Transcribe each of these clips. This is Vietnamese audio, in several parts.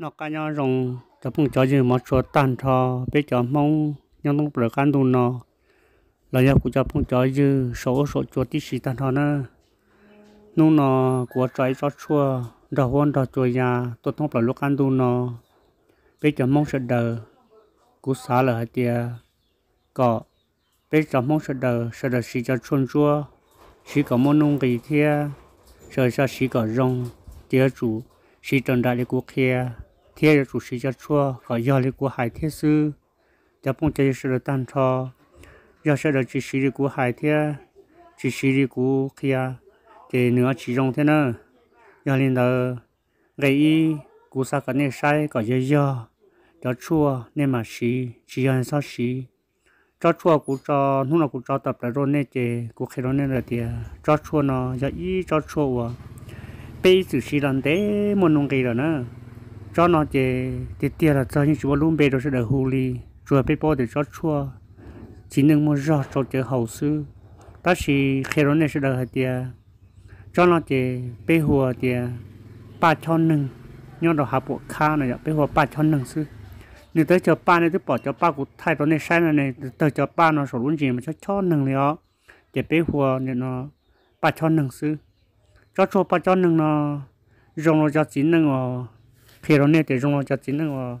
nó cá nhau rồng cho phong cho gì mà cho tan cho biết cho mong nhưng không phải can đun nó là nhà của cho phong cho gì số số cho tí xí tan cho nó nung nó của trái cho chua đào hoa đào chua nhà tôi không phải lúc can đun nó biết cho mong sẽ đờ cú xả là hai tia cọ biết cho mong sẽ đờ sẽ đờ xí cho chun chua xí có mong nung gì thế rồi sao xí có rong tia chủ xí trần đại lý quốc kia 天日主席家说和亚历古海天书，在本这一时的单车，要是的去西里古海天，去西里古去呀，这你要其中天呢，要领导给伊古啥个那晒个也要，要出那么西，只要啥西。cho chua cũng cho lúc nào cũng cho tập lại rồi nên chị cũng khi đó nên là thì cho chua nó giờ ý cho chua bây giờ chỉ làm thế một nông kỳ rồi nữa cho nó chỉ thì tiền là cho những chú luôn bê rồi sẽ đỡ hù li rồi bê bao thì cho chua chỉ nên mua rõ cho chợ hậu sư ta chỉ khi đó này sẽ đỡ tiền cho nó chỉ bê hùa tiền ba cho nâng nhưng đó hạ bộ kha này bê hùa ba cho nâng sư nếu tới chờ ba này tới bỏ cho ba của thay đó này sai này tới chờ ba nó sổ luôn gì mà cho cho nâng liền để bê hùa này nó ba cho nâng sư cho cho ba cho nâng nó rồng nó cho chỉ nâng khi đó nè thì dùng nó chắc chính là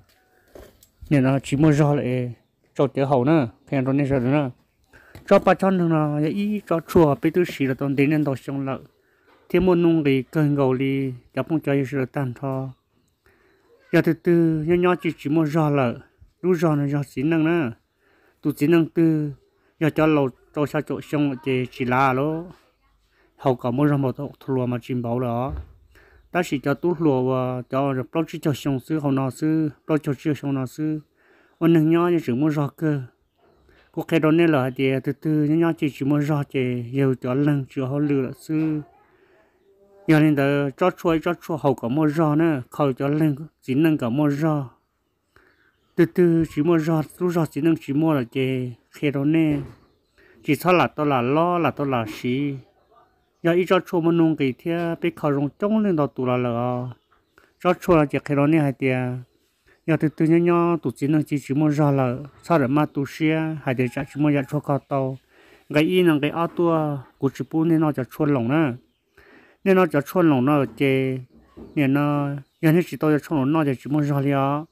nè nó chỉ mua rau lại cho tiểu hậu nữa khi đó nè rồi nữa cho bà chọn nó ý cho chùa bị tôi xì là tồn đến nên tôi xong lợi thì muốn nung thì cần gầu đi gặp phong cho sự tàn thọ giờ thứ tư nhỏ nhỏ chỉ chỉ mua rau lợi lúc rau nó rau chính năng nữa tụ chính năng từ giờ cho lầu cho sao chỗ xong thì chỉ là lỗ hậu cả mỗi rau một thua mà chim báo đó ta chỉ cho tu lùa và cho rồi bao chỉ cho xong sư hậu nó sư bao cho chưa xong nó sư ôn nâng nhau như chỉ muốn rõ cơ có cái đó nên là thì từ từ nhau nhau chỉ chỉ muốn rõ chỉ nhiều cho lần chưa học lừa sư giờ nên đó cho chuối cho chua hậu có mua rõ nữa khẩu cho lần chỉ nâng có mua rõ từ từ chỉ mua rõ tu rõ chỉ nâng chỉ mua là chỉ khi đó nên chỉ sao là tôi là lo là tôi là xí giờ ít cho chua mà nung cái thế bị khảo rong trống lên đó tụ là là cho chua là chỉ cái đó này hay tiền giờ từ từ nhỏ nhỏ tụ chỉ năng chỉ chỉ muốn ra là sao để mà tụ xe hay để chỉ muốn ra cho cao tàu cái y năng cái ao tua của chỉ bu nên nó cho chua lồng nè, nên nó cho chua lồng nó chế nên nó giờ nên chỉ tôi cho chua lồng nó chỉ muốn ra liền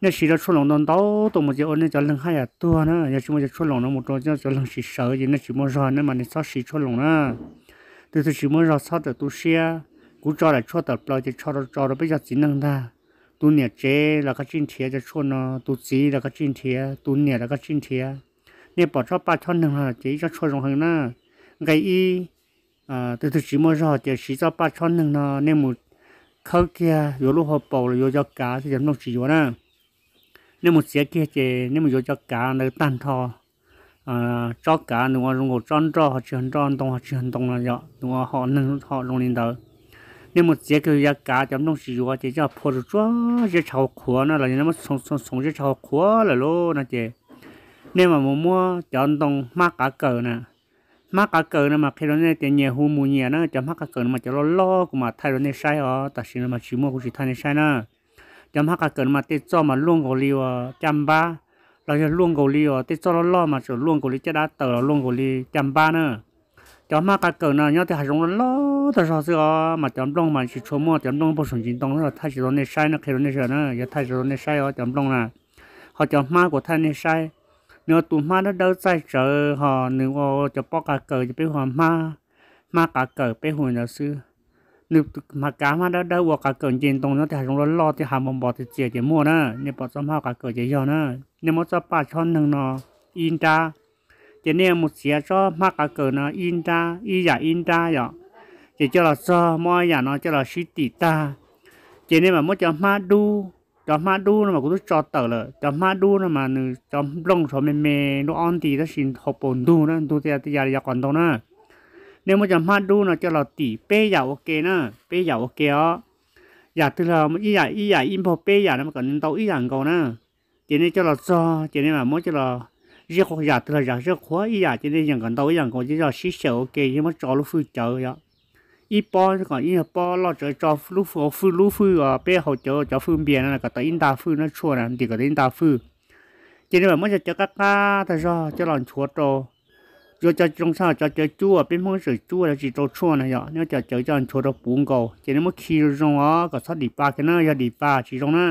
nên chỉ cho chua lồng nó đâu tụ một giờ nên cho lồng hai à tua nè, giờ chỉ muốn cho chua lỏng nó một chỗ cho cho lồng chỉ sợ gì nên chỉ muốn ra nên mà nên sao chỉ chua lỏng nữa từ từ chỉ muốn ra sao từ tu xe cú cho lại cho tập lại thì cho nó cho nó bây giờ chỉ năng ta tu nhẹ chế là cái chân thiệt cho cho nó tu chỉ là cái chân thiệt tu nhẹ là cái chân thiệt nè bỏ cho ba cho năng là chỉ cho cho rồng hàng na cái y à từ từ chỉ muốn ra thì chỉ cho ba cho năng là nè một khâu kia rồi lúc họ bầu rồi cho cá thì nó chỉ rồi na nè một xe kia thì nè một cho cá nó tan thò à cho cả đúng không ngồi tròn tròn họ chuyển tròn đông họ chuyển đông là nhỏ đúng không họ nâng họ lông lên đầu nên một chế cái giá cả chấm đông sử dụng chỉ cho phô được cho chế chào khóa nó là như nó sống sống sống chế chào khóa là lô nó chế nếu mà muốn mua chọn đồng mắc cả cờ nè mắc cả cờ nè mà khi đó nên tiền nhiều hu mù nhiều nó chọn mắc cả cờ mà chọn lo lo mà thay đổi nên sai họ ta xin mà chỉ mua cũng chỉ thay nên sai nè chọn mắc cả cờ mà tiền cho mà luôn gọi liều ờ, trăm ba rồi luôn gồ li ở tết cho nó lo mà chỗ luôn gồ li chết đã tờ luôn gồ li chăm ba nữa cháu mà cả cờ nào nhớ thì hạt giống nó thật sao xưa mà chấm đông mà chỉ số mua chấm đông bổ sung chính tông là thay chỉ đó này nó khi đó này nữa giờ thay chỉ đó này sai ở đông là họ chấm ma của thay này sai nếu tụi ma nó đâu sai sợ họ nếu họ chấm bóc cả cờ thì bị họ ma ma cả cờ bị hồn giáo sư ลึกมากามาได้ได้วัวกาเกินจริงตรงนั้นแต่ตรงรถรอที่หามบอมบอดเจียเจีมั่วนะเนี่ยปอดสมภา้ากาเกิดเจีย่อนะเนี่ยมดจะป้าช้อนหนึ่งนออินตาเจเนี่ยมุดเสียชอบมากกาเกิดนออินตาอีอย่าอินตาอย่าเจเจ้าเราซ้อมอยอย่าเนอเจ้าเราชิติตาเจเนี่ยแบบมดจะมาดูจะมาดูนะมันก็ต้องจอดเตอเลยจะมาดูนะมันจะลงชมเมย์ลูออนตีถ้าชินทบปนดูนะดูเสียติยาอยกก่อนตรงนั้น nếu mà chẳng hát đu nó cho là tỷ p giả ok nè p giả ok đó giả từ là một ý giả ý giả im p giả nó mà cần tàu ý giả cầu nè chỉ nên cho là cho chỉ nên mà muốn cho là riêng hoặc giả từ là giả riêng khóa ý giả chỉ nên rằng cần tàu ý giả cầu chỉ là xí xẻo ok nhưng mà cho lúc phu chờ đó ý po còn ý po lo cho cho lúc phu phu lúc ờ, phu à p hậu chờ cho phương biển là cái tàu in ta phu nó chua nè thì cả in ta phu chỉ nên mà muốn cho các ca thật ra cho lòng chúa trâu จะจะจงชาจะจะจั่วเป็นพงสือจั่วแล้วจีโตชั่วนะยะเนี่ยจะเจอจันชดปุ่งกูเจนี่มันขี้รงอ๋อก็สัตว์ดีป่าแค่นั้นยาดีป่าจีตรงนั้น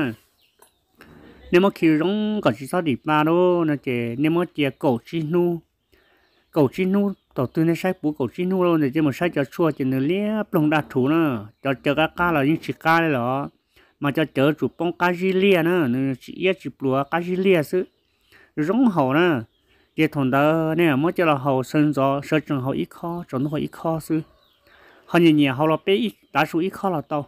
เนี่ยมันขี้ร้องก็สัตว์ดีป่าโน่นะเจเนี่ยมันเจียกูชินู่กูชินูต่อตัวเนี่ยใช้ปุ่งกูชินู่แล้วเนี่ยจะมาใช้จะชั่วจีเนี่เลี้ยปลงดาถูน่ะจะเจอก้าเรายิ่งชิก้าเลยหรอมาจะเจอจุดป้องกาจีเลี้ยน่ะเนี่ยเอี้ยจุดปลัวกาจีเลี้ยซึร้องเห่น่ะ địa thôn đó nè mới cho là hậu sinh gió sơ trường hậu ít khó chuẩn hậu ít khó sư họ nhìn nhìn hậu là bé ít đa số ít là tao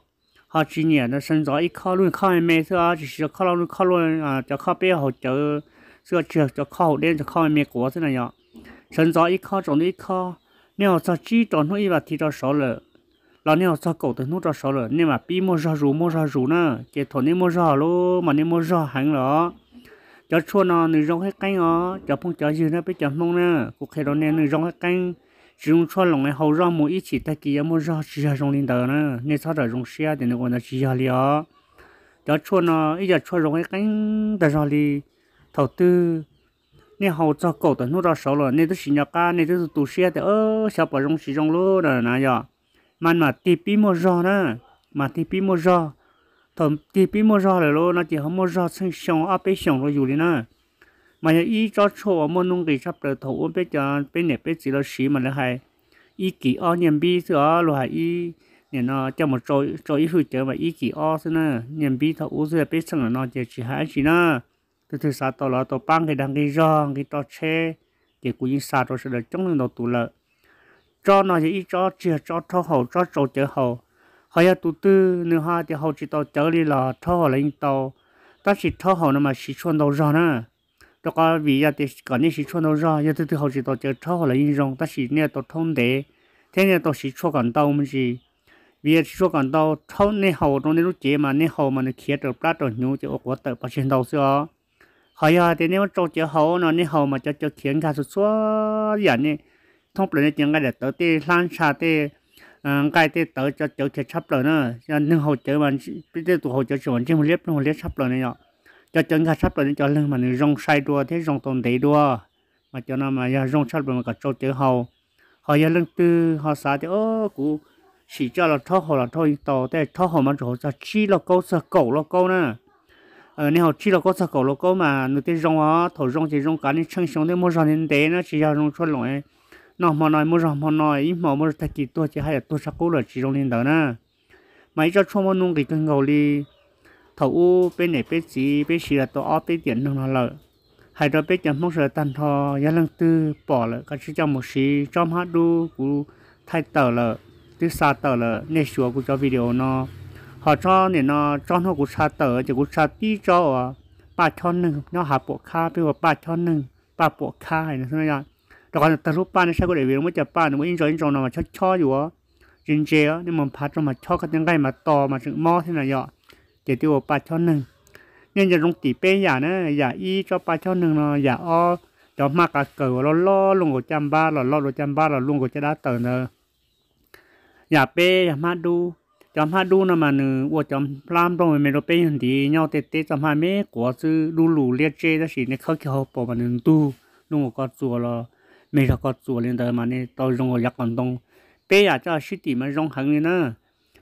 họ chỉ nhìn nó sinh gió ít khó luôn khó em mê xưa chỉ cho khó luôn khó à cho khó bé hậu chở xưa chưa cho khó hậu đen cho khó em mê của sinh gió ít khó chuẩn ít khó nếu cho chỉ chuẩn hậu ít và thì cho số lợ là nếu cho cổ nó cho số lợ mà bi mua ra rú mua ra rú nữa chỉ thôn nên mua luôn mà nên mua ra hẳn cho chua nó nửa rong hết cánh ó cho phong cho dư nó biết cho mông nè cuộc khé đó nè nửa rong hết cánh dùng cho lòng này hầu rong mỗi ít chỉ ta kia mỗi rong chỉ ra rong linh đầu nè nên sao đó rong xe thì nó còn là chỉ ra liền ó cho chua nó ít giờ chua rong hết cánh ta rong đi thầu tư nè hầu cho cổ tận nút ra sáu rồi nên tôi xin nhà ca nên tôi tụ xe thì ơ sao bỏ rong chỉ rong luôn rồi nè giờ mà mà tipi mỗi rong nè mà tipi mỗi rong thầm tí bí mua ra rồi lo nó chỉ không mua ra sang xong áp bế xong rồi dù đi nè mà nhà ý cho chỗ ở mua nông kỳ sắp được thầu ôm bế cho bế nẹp bế chỉ là xí mà là hay ý kỳ o nhầm bi sữa rồi hay ý nhà nó cho một trôi trôi ý hư chở và ý kỳ o sữa nè nhầm bi thầu uống sữa bế xong là nó chỉ chỉ hai chỉ nè từ từ sao tao là tao băng cái đăng cái ra cái tao che chỉ cũng như sao tao sẽ được chống lên đầu tụ lợi cho nó chỉ cho chia cho thâu hậu cho trâu chở hậu hay là tụ tư nữa ha thì họ chỉ tàu chở đi là thao họ lên tàu ta chỉ thao họ nó mà chỉ chuẩn đầu ra nè đó có vì giờ thì cả những chỉ chuẩn đầu ra giờ thì họ chỉ tàu chở thao họ lên rồi, ta chỉ nè tàu thông để thế nè tàu chỉ cho gần tàu mà gì vì chỉ cho gần tàu thao nè hậu trong nè lúc chế mà nè hậu mà nè kia tàu bắt tàu nhú chỉ ở quá tàu bao đầu tàu xưa họ ya thì nếu cho chở hậu nó nè hậu mà cho cho khiến cả số số gì nè thông bình thì tiếng cái để tới tê lan xa tê Ờ, cái tế tớ cho chữ thì sắp rồi nữa cho nên hỗ trợ mình biết tế tụ hồ chữ cho mình chứ không liếp hồ liếp sắp rồi này nhở, cho chân khai sắp rồi cho lưng mà mình rong sai đua thế rong tồn tỷ đua mà cho nó mà rong sắp rồi mà cả châu chữ hầu họ giờ lưng tư họ xả thì ô cụ chỉ cho là thọ hồ là thôi tàu thế thọ hồ mà rồi cho chi là câu sợ cầu là câu nữa ờ nếu họ chỉ là câu sợ cầu là câu mà người ta rong á thầu rong thì rong cá nên chân sống thế mua rong nên để nó chỉ là rong cho lỏng น้อมอนอยมุรอมอนอยหมอมุรตะกิตัวจะให้ตัวสักกูเลยจีรงลินเดอร์นะไม่จะช่วงมนุ่งกิ่งเกาลีเถ้าอู้เป็นไหนเป็นสีเป็นชีรอตัวอ้อเป็นเตียนนองนั่เลยให้เราเป็นจำพวกเสือตันทอยันลังตื้อปอเลยก็ชื่อจำหมดสีจอมฮัดดูกูไทยเต๋อเลยตื้อซาเต๋อเลยเนชัวกูจะวิดีโอเนาะหอจ้อเนี่ยเนาะจ้องหัวกูชาเต๋อจะกูชาตี้จ้ออ่ะปาช่อนหนึ่งเนาะหาปวดขาเป็นว่าปาช่อนหนึ่งปาปวดขาเห็นใช่ไหมยังแต่ก่อนตะลุปป้าเนี่ใช้กุเอวิ่งไม่จะป้าหนูยิ่งจอยยิ่งจองนอนมาช่อช่ออยู่วะจริงเจี๋นี่มันพัดมาช่อกันยังไงมาต่อมาถึงหม้อที่นายอ่ะเจตีวป้าช่อหนึ่งเนี่ยจะลงตีเป้ยอย่านะอย่าอีเจอาป้าช่อหนึ่งเนาะอย่าอ้อจอมากกะเกิดราล้อลงกับจำบ้าเราล้อลงจำบ้าเราลุงกับจะได้เติร์นเนออย่าเป้อย่ามาดูจอมาดูนะมาหนึองว่าจอมพรามตรงไปเมโลเป้ยันดีเงาเตะเตะจอมาเมฆกัวซื้อดูหลู่เลี้ยเจ้าสีในเขาเขียวปอบมาหนึ่งตู้ลุงกับก็จัวรา mấy thằng có chuột lên đó mà nên tao rong ở giặc đông bây giờ cho sĩ tỷ mà rong hàng này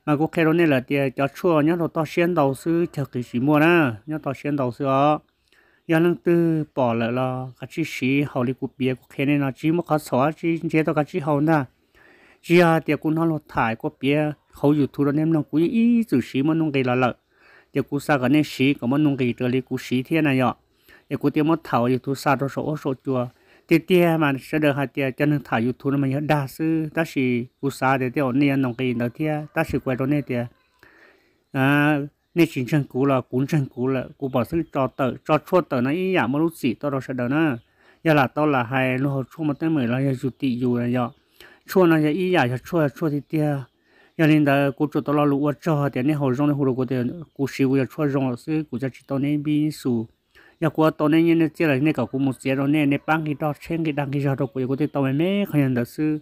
mà cũng khai đó này là tiền cho chua nhá rồi tao xuyên đầu sư cho cái gì mua nè nhá tao xuyên đầu sư ó giờ năng tư bỏ lại là cái chi sĩ hậu đi cục bia cũng khai này nó chỉ một cái xóa chỉ chế tao cái chi hậu nè chỉ à tiền cũng nó lột thải có bia hậu dụ thu đó nem nó cũng ý chủ sĩ mà nông cái là lợi giờ cú sa cái này sĩ có mà nông cái tới đi cú sĩ thế này nhở giờ cú tiền mà thảo giờ thu sa đó số số chua thì tia mà sẽ được hạt tia cho nên thả youtube nó mình đa sư ta chỉ u sa để tia ổn nền nông cái đó tia ta chỉ quay đó nè tia à nè chính chân cũ là cuốn chân cũ là cũ bảo sức cho tờ cho chua tờ nó ý dạng mà lúc gì tôi đâu sẽ đó nữa, giờ là tôi là hai lúc chua mà tới mười là giờ chụp tị dù là giờ chua nó giờ ý dạng giờ chua chua thì tia giờ nên là cũ chua tôi là lũ cho tia nè hồ rong nè học được của tia cũ xíu giờ chua rong là sư cũ giờ chỉ tao nè bi số nhà của tôi nên nên chia lại nên cả cũng một chia rồi nên nên bán cái đó xem cái đăng cái đó của của tôi tôi mới không nhận được sự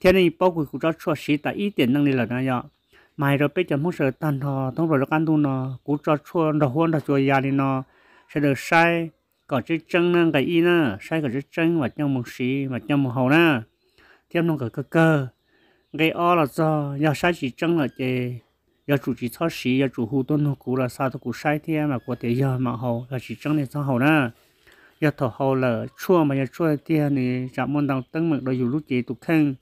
thế nên bao cái của đó cho sĩ tại ý tiền năng này là nó mày rồi bây giờ muốn sợ tan thò thông rồi căn tu nó cũng cho cho nó hôn nó cho gia đi nó sẽ được sai có chữ chân năng cái y nữa sai có chữ chân và nhau một sĩ và nhau một hậu nữa thêm nó cái cơ cơ cái o là do do sai chỉ chân là gì 要主机操时要主户端头股了啥都股晒天嘛，过得要嘛好，要是真的操好呢，要头好了，错嘛要错天呢，咱们当等嘛，都有路解都坑，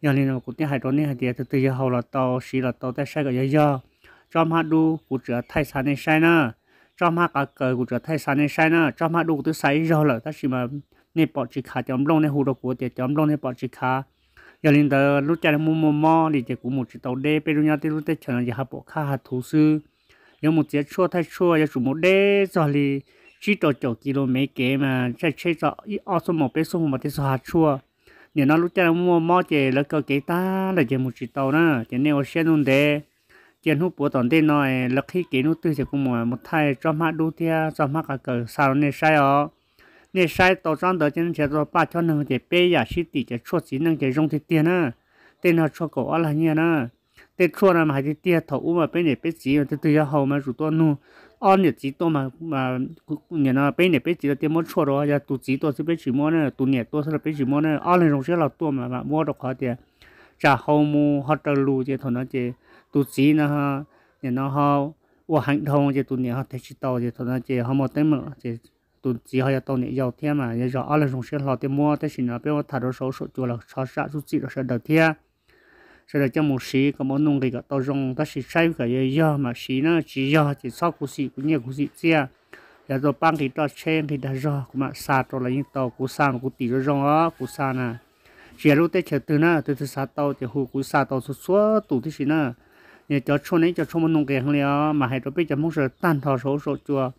要你那古天海多呢，爹都都要好了，到时了到再晒个要要，咱们都股只太差呢晒呢，咱们个个股只太差呢晒呢，咱们都都晒要了，但是嘛，你保持卡点龙呢，胡萝卜点点龙呢保持卡。giờ linh tờ lúc chạy mua mua mò thì chỉ cũng một chiếc tàu đê bây giờ nhau thì lúc tết chờ là giờ học bộ khá hạt thú sư giờ một chiếc chua thay chua giờ chủ một đê rồi thì chỉ tàu chậu km kế mà chạy chạy dọ ít ở số một bên số một mà thì số hạt chua nếu nó lúc chạy mua mò chỉ là cơ kế ta là chỉ một chiếc tàu nữa chỉ nếu xe luôn đê chỉ lúc bữa tuần đê nói là khi kế nó tư thì cũng một một thay cho mát đu thia cho mát cả cờ sao nên sai ó 你晒到张到今天做把条能的白呀，是底下戳起能给用的点呢，对那戳狗啊了你呢，对戳了嘛还得点头嘛，被你被挤，对对要好嘛，如多弄，啊你挤多嘛嘛，你那被你被挤了点么戳着呀，都挤多是被挤么呢，都捏多是被挤么呢，啊那种些老多嘛嘛，摸着快点，자后母好着路这头那这都挤呢哈，然后我很痛这都捏好太知道这头那这好么等么这。 tụ chỉ hay tao này giàu thiên mà giờ ở là dùng xe lò tiền mua tới xin là bây giờ thả đồ số số chùa là sao sao chút gì là sao đầu thiên sau đó cho một xí có món nông cái cái tao dùng ta xí sai cái giờ giờ mà xí nó chỉ giờ chỉ sau cú xí cũng nhiều cú xí xe rồi băng thì tao xem thì đã giờ cũng mà xa rồi là những tàu cú xa mà tỉ rồi rong á cú xa nè chỉ lúc tới chờ từ nè từ từ xa tàu thì hồ cú xa suốt suốt tụ thì xí nè cho cho này cho cho món nông cái hàng này mà hay rồi bây giờ muốn sợ tan số số chùa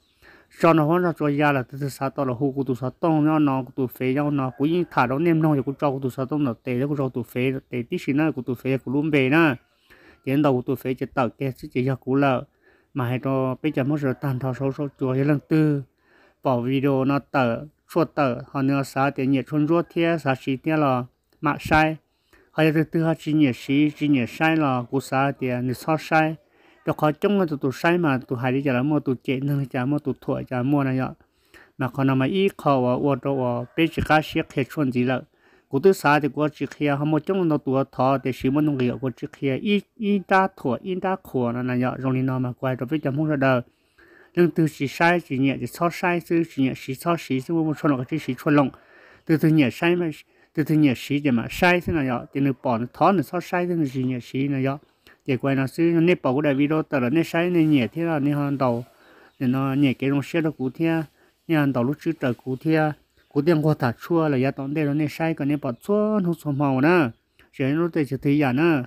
cho nó hoàn ra cho gia là từ sa đó là hô của tụ sa tông nó nó của tụ phế nó nó cũng như thả đó nem nó của cho của tụ sa tông là tệ đó của cho tụ phế tệ tí xí nó của tụ phế của luôn về nó đến đầu của tụ phế chỉ tạo cái sự chỉ cho cũ là mà hay cho bây giờ mới giờ tan thao số số chùa cho lần tư bỏ video nó tờ số tờ họ nữa sa tiền nhiệt xuân rốt thế sa xí thế là mạng sai hay là từ họ chỉ nhiệt xí chỉ nhiệt sai là của sa tiền nhiệt sao sai cho khó chung là tụ sai mà tụ hại đi chả mua tụ chế nâng chả mua tụ thua chả mua này ạ mà còn nằm ý khó và ô tô và bây giờ các xe hết chuẩn gì rồi cụ tư sa thì có chỉ kia họ một chung nó tụ thọ thì chỉ muốn nông nghiệp có chỉ kia ý ý ta thua ý ta khổ là này ạ rồi nên nó mà quay rồi bây giờ muốn ra đời nhưng từ chỉ sai chỉ nhẹ chỉ so sai từ chỉ nhẹ chỉ so chỉ từ một số nó chỉ xí chuẩn lòng từ từ nhẹ sai mà từ từ nhẹ chỉ mà sai thế này ạ thì nó bỏ nó thọ nó so sai thế này chỉ nhẹ chỉ này ạ chỉ quay nó xứ nó nếp bảo cái đại video tờ là nếp sai nên nhẹ thế là nên hàng đầu để nó nhẹ cái nó xe đó cú thia nên hàng đầu lúc trước trời cú thia cú tiền qua thả chua là giá tổng đây là nếp sai còn nếp bảo chua nó xòm màu nè sẽ nó tới chỉ thấy giả nè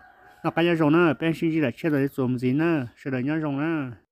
nó cái giá rong nè bên sinh chỉ là xe đó để gì nè xe được nhớ rong nè